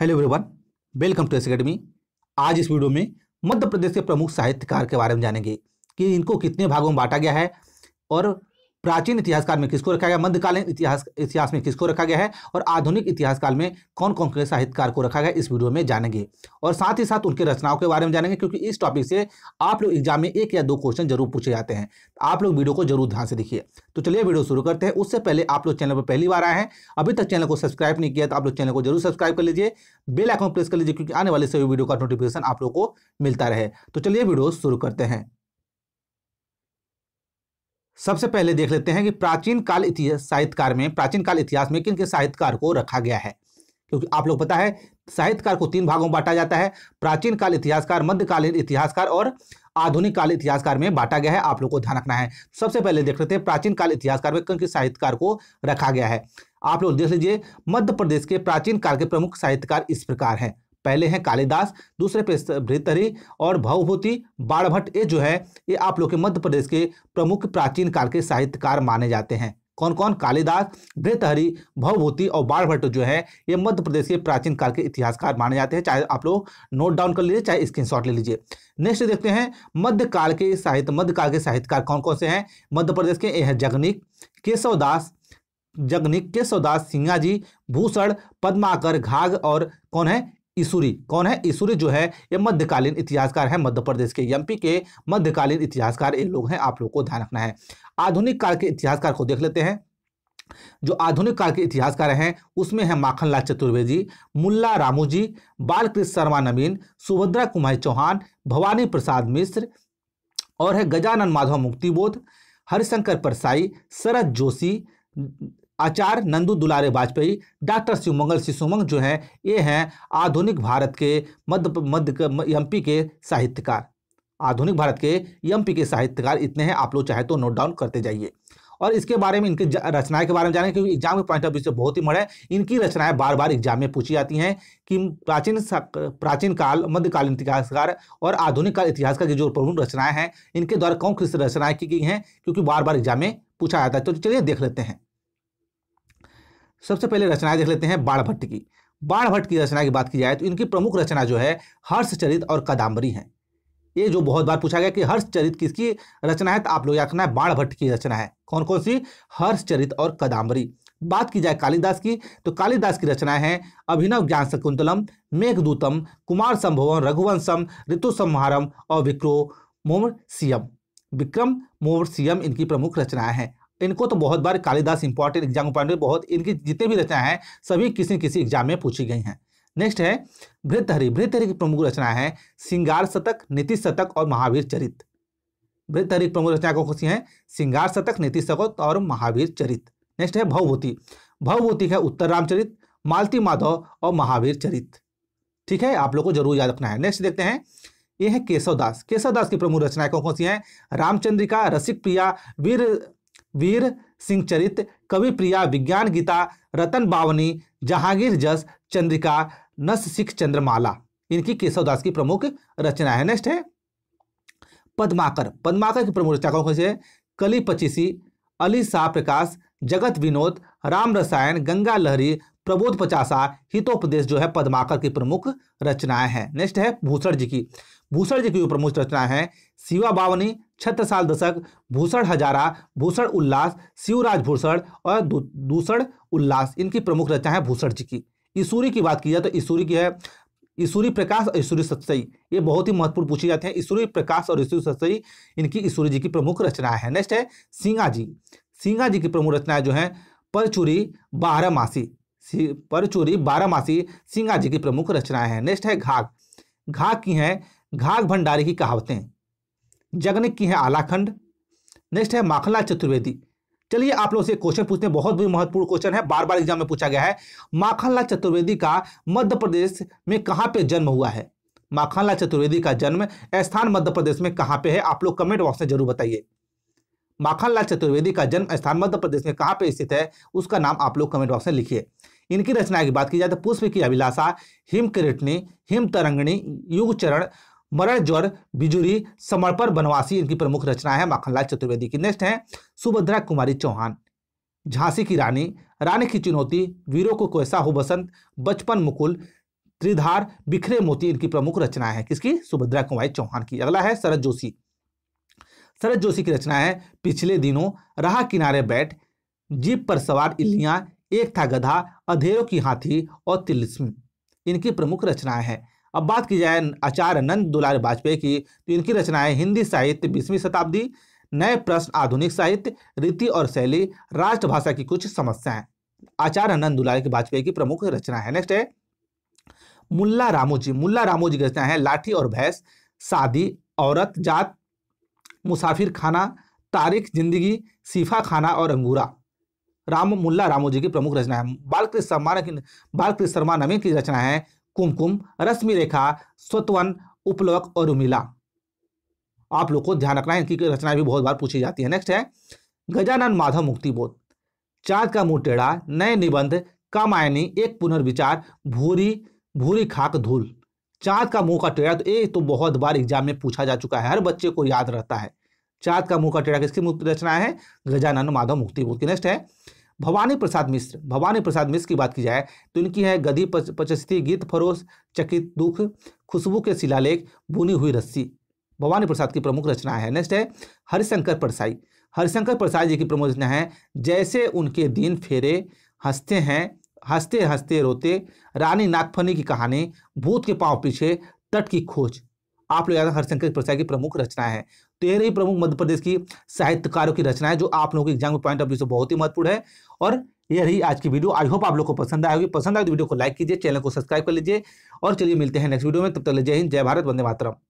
hello everyone welcome to S academy आज इस video में मध्य प्रदेश के प्रमुख साहित्यकार के बारे में जानेंगे कि इनको कितने भागों में बांटा गया है और प्राचीन इतिहासकाल में किसको रखा गया मध्यकालीन इतिहास इतिहास में किसको रखा गया है और आधुनिक इतिहासकाल में कौन कौन से साहित्यकार को रखा गया इस वीडियो में जानेंगे और साथ ही साथ उनके रचनाओं के बारे में जानेंगे क्योंकि इस टॉपिक से आप लोग एग्जाम में एक या दो क्वेश्चन जरूर पूछे जाते हैं आप लोग वीडियो को जरूर ध्यान से देखिए तो चलिए वीडियो शुरू करते हैं उससे पहले आप लोग चैनल पर पहली बार आए हैं अभी तक चैनल को सब्सक्राइब नहीं किया तो आप लोग चैनल को जरूर सब्सक्राइब कर लीजिए बेल आइकन प्रेस कर लीजिए क्योंकि आने वाले सभी वीडियो का नोटिफिकेशन आप लोग को मिलता रहे तो चलिए वीडियो शुरू करते हैं सबसे पहले देख लेते हैं कि प्राचीन काल इतिहास साहित्यकार में प्राचीन काल इतिहास में किन किन साहित्यकार को रखा गया है क्योंकि आप लोग पता है साहित्यकार को तीन भागों में बांटा जाता है प्राचीन काल इतिहासकार मध्यकालीन इतिहासकार और आधुनिक काल इतिहासकार में बांटा गया है आप लोग को ध्यान रखना है सबसे पहले देख लेते हैं प्राचीन काल इतिहासकार में किन किन साहित्यकार को रखा गया है आप लोग देख लीजिए मध्य प्रदेश के प्राचीन काल के प्रमुख साहित्यकार इस प्रकार हैं पहले हैं कालिदास दूसरे पे भृतरी और भवभूति बाणभट्ट ये जो है ये आप लोग के मध्य प्रदेश के प्रमुख प्राचीन काल के साहित्यकार माने जाते हैं कौन कौन कालिदास भ्रतहरी भवभूति और बाणभट्ट जो है ये मध्य प्रदेश के प्राचीन काल के इतिहासकार माने जाते हैं चाहे आप लोग नोट डाउन कर लीजिए चाहे स्क्रीन ले लीजिए नेक्स्ट देखते हैं मध्यकाल के साहित्य मध्यकाल के साहित्यकार कौन कौन से हैं मध्य प्रदेश के ये हैं जगनिक केशवदास जगनिक केशवदास सिंहा जी भूषण पद्माकर घाघ और कौन है ईसुरी कौन है ईसुरी जो है ये मध्यकालीन इतिहासकार है मध्य प्रदेश के एमपी के मध्यकालीन इतिहासकार ये लोग हैं आप लोग को ध्यान रखना है आधुनिक काल के इतिहासकार को देख लेते हैं जो आधुनिक काल के इतिहासकार हैं उसमें है माखनलाल चतुर्वेदी मुल्ला रामू जी बालकृष्ण शर्मा नवीन सुभद्रा कुमारी चौहान भवानी प्रसाद मिश्र और है गजानन माधव मुक्तिबोध हरिशंकर परसाई शरद जोशी आचार्य नंदू दुलारे वाजपेयी डॉक्टर शिवमंगल शिशुमंग जो हैं ये हैं आधुनिक भारत के मध्य मध्य एम पी के साहित्यकार आधुनिक भारत के एम पी के साहित्यकार इतने हैं आप लोग चाहे तो नोट डाउन करते जाइए और इसके बारे में इनके रचनाएं के बारे में जानेंगे क्योंकि एग्जाम के पॉइंट ऑफ व्यू से बहुत ही मड़े इनकी रचनाएं बार बार एग्जाम में पूछी जाती हैं कि प्राचीन प्राचीन काल मध्यकालीन इतिहासकार और आधुनिक काल इतिहास का जो प्रमुख रचनाएं हैं इनके द्वारा कौन किस रचनाएं की गई हैं क्योंकि बार बार एग्जाम में पूछा जाता है तो चलिए देख लेते हैं सबसे पहले रचनाएं देख लेते हैं बाढ़ भट्ट की बाढ़ भट्ट की रचना की बात की जाए तो इनकी प्रमुख रचना जो है हर्षचरित और कादम्बरी है ये जो बहुत बार पूछा गया कि हर्षचरित किसकी रचना है तो आप लोग याद रखना है बाढ़ भट्ट की रचना है कौन कौन सी हर्षचरित और कादम्बरी बात की जाए कालिदास की तो कालिदास की रचनाएं हैं अभिनव ज्ञान शकुंतलम मेघदूतम कुमार संभवम रघुवंशम ऋतु संहारम और विक्रो मोम सीएम विक्रम मोमर सीएम इनकी प्रमुख रचनाएं हैं इनको तो बहुत बार कालिदास इंपॉर्टेंट एग्जाम पॉइंट बहुत इनकी जितने भी रचनाएं हैं सभी किसी किसी एग्जाम में पूछी गई हैं नेक्स्ट है भृतहरि भृतहरि की प्रमुख रचना है सिंगार शतक नीति शतक और महावीर चरित भृतहरि की प्रमुख रचना कौन सी है सिंगार शतक नीति शतक और महावीर चरित नेक्स्ट है भवभूति भवभूति है उत्तर रामचरित मालती माधव और महावीर चरित ठीक है आप लोग को जरूर याद रखना है नेक्स्ट देखते हैं यह है केशवदास केशवदास की प्रमुख रचनाएं कौन कौन सी हैं रामचंद्रिका रसिक प्रिया वीर वीर सिंह चरित कवि प्रिया विज्ञान गीता रतन बावनी जहांगीर जस चंद्रिका नस सिख चंद्रमाला इनकी केशवदास की प्रमुख रचना है नेक्स्ट है पद्माकर पद्माकर की प्रमुख रचना कौन से कली पचीसी अली शाह प्रकाश जगत विनोद राम रसायन गंगा लहरी प्रबोध पचासा हितोपदेश जो है पद्माकर की प्रमुख रचनाएं हैं नेक्स्ट है भूषण जी की भूषण जी की प्रमुख रचना है शिवा बावनी छत्रसाल दशक भूषण हजारा भूषण उल्लास शिवराज भूषण और दूषण उल्लास इनकी प्रमुख रचना है भूषण जी की ईसूरी की बात की जाए तो ईसूरी की है ईश्वरी प्रकाश और ईश्वरी सत्सई ये बहुत ही महत्वपूर्ण पूछे जाते हैं ईश्वरी प्रकाश और ईश्वरी सत्सई इनकी ईश्वरी जी की प्रमुख रचना है नेक्स्ट है सिंगा जी सिंगा जी की प्रमुख रचनाएं जो है परचूरी बारहमासी परचूरी बारहमासी सिंगा जी की प्रमुख रचनाएं हैं नेक्स्ट है घाघ घाघ की हैं घाघ भंडारी की कहावतें जगनिक की है आलाखंड नेक्स्ट है माखनलाल चतुर्वेदी चलिए आप लोग से क्वेश्चन पूछते हैं बहुत भी महत्वपूर्ण क्वेश्चन है बार बार एग्जाम में पूछा गया है माखनलाल चतुर्वेदी का मध्य प्रदेश में कहाँ पे जन्म हुआ है माखनलाल चतुर्वेदी का जन्म स्थान मध्य प्रदेश में कहाँ पे है आप लोग कमेंट बॉक्स में जरूर बताइए माखनलाल चतुर्वेदी का जन्म स्थान मध्य प्रदेश में कहाँ पे स्थित है उसका नाम आप लोग कमेंट बॉक्स में लिखिए इनकी रचना की बात की जाए तो पुष्प की अभिलाषा हिम किरटनी हिम तरंगणी युग चरण मरण ज्वर बिजुरी समर्पण बनवासी इनकी प्रमुख रचना है माखनलाल चतुर्वेदी की नेक्स्ट है सुभद्रा कुमारी चौहान झांसी की रानी रानी की चुनौती वीरों को कैसा हो बसंत बचपन मुकुल त्रिधार बिखरे मोती इनकी प्रमुख रचना है किसकी सुभद्रा कुमारी चौहान की अगला है शरद जोशी शरद जोशी की रचना है पिछले दिनों रहा किनारे बैठ जीप पर सवार इल्लियाँ एक था गधा अधेरों की हाथी और तिलिस्म इनकी प्रमुख रचनाएं हैं अब बात की जाए आचार्य नंद दुलार वाजपेयी की तो इनकी रचनाएं हिंदी साहित्य बीसवीं शताब्दी नए प्रश्न आधुनिक साहित्य रीति और शैली राष्ट्रभाषा की कुछ समस्याएं आचार्य नंद दुलारी वाजपेयी की प्रमुख रचना है नेक्स्ट है मुल्ला रामू जी मुल्ला रामू जी की रचना है लाठी और भैंस शादी औरत जात मुसाफिर खाना तारीख जिंदगी सीफा खाना और अंगूरा राम मुल्ला रामू जी की प्रमुख रचना है बालकृष्ण शर्मा की बालकृष्ण शर्मा नमी की रचना है कुमकुम रश्मि रेखा स्वतवन उपलोक और उमिला आप लोग को ध्यान रखना है इनकी रचना भी बहुत बार पूछी जाती है नेक्स्ट है गजानन माधव मुक्ति बोध चाँद का मुंह टेढ़ा नए निबंध कामायनी एक पुनर्विचार भूरी भूरी खाक धूल चाँद का मुंह का टेढ़ा तो ये तो बहुत बार एग्जाम में पूछा जा चुका है हर बच्चे को याद रहता है चाँद का मुंह का टेढ़ा किसकी रचना है गजानन माधव बोध की नेक्स्ट है भवानी प्रसाद मिश्र भवानी प्रसाद मिश्र की बात की जाए तो इनकी है गधी पचस्ती गीत फरोश चकित दुख खुशबू के शिलालेख बुनी हुई रस्सी भवानी प्रसाद की प्रमुख रचना है नेक्स्ट है हरिशंकर परसाई हरिशंकर प्रसाद जी की प्रमुख रचना है जैसे उनके दिन फेरे हंसते हैं हंसते हंसते रोते रानी नागफनी की कहानी भूत के पाँव पीछे तट की खोज आप लोग याद हरिशंकर प्रसाद की प्रमुख रचना है तेरह ही प्रमुख मध्य प्रदेश की साहित्यकारों की रचना है जो आप लोगों के एग्जाम के पॉइंट ऑफ व्यू से बहुत ही महत्वपूर्ण है और ये रही आज की वीडियो आई होप आप लोग को पसंद आएगी पसंद आए तो वीडियो को लाइक कीजिए चैनल को सब्सक्राइब कर लीजिए और चलिए मिलते हैं नेक्स्ट वीडियो में तब तक जय हिंद जय भारत वंदे मातरम